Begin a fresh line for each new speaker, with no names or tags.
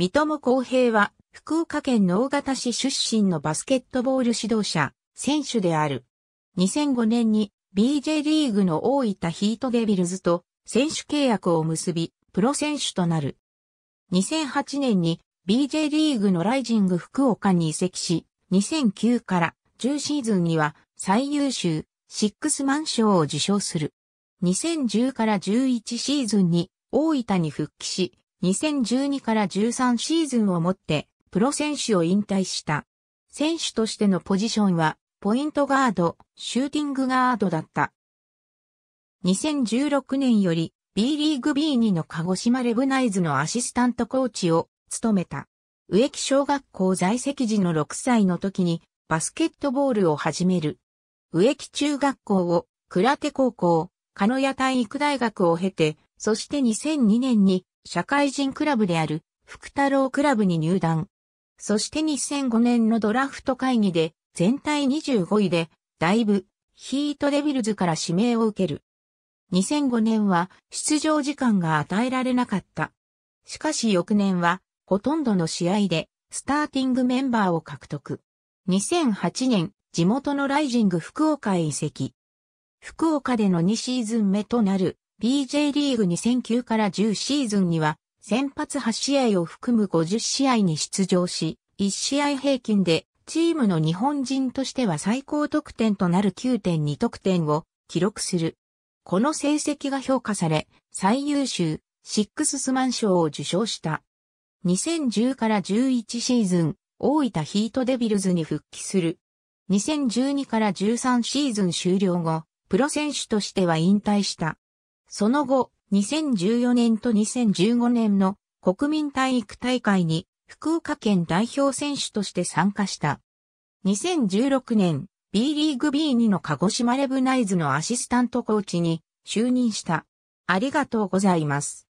三友康平は、福岡県の大型市出身のバスケットボール指導者、選手である。2005年に BJ リーグの大分ヒートデビルズと選手契約を結び、プロ選手となる。2008年に BJ リーグのライジング福岡に移籍し、2009から10シーズンには最優秀シックスマン賞を受賞する。2010から11シーズンに大分に復帰し、2012から13シーズンをもって、プロ選手を引退した。選手としてのポジションは、ポイントガード、シューティングガードだった。2016年より B リーグ B2 の鹿児島レブナイズのアシスタントコーチを務めた。植木小学校在籍時の6歳の時にバスケットボールを始める。植木中学校を、倉手高校、鹿屋体育大学を経て、そして2002年に社会人クラブである福太郎クラブに入団。そして2005年のドラフト会議で全体25位で、だいぶヒートデビルズから指名を受ける。2005年は出場時間が与えられなかった。しかし翌年はほとんどの試合でスターティングメンバーを獲得。2008年、地元のライジング福岡へ移籍。福岡での2シーズン目となる BJ リーグ2009から10シーズンには、先発8試合を含む50試合に出場し、1試合平均で、チームの日本人としては最高得点となる9.2得点を記録する。この成績が評価され、最優秀、シックススマン賞を受賞した。2010から11シーズン、大分ヒートデビルズに復帰する。2012から13シーズン終了後、プロ選手としては引退した。その後、2014年と2015年の国民体育大会に福岡県代表選手として参加した。2016年、B リーグ B2 の鹿児島レブナイズのアシスタントコーチに就任した。ありがとうございます。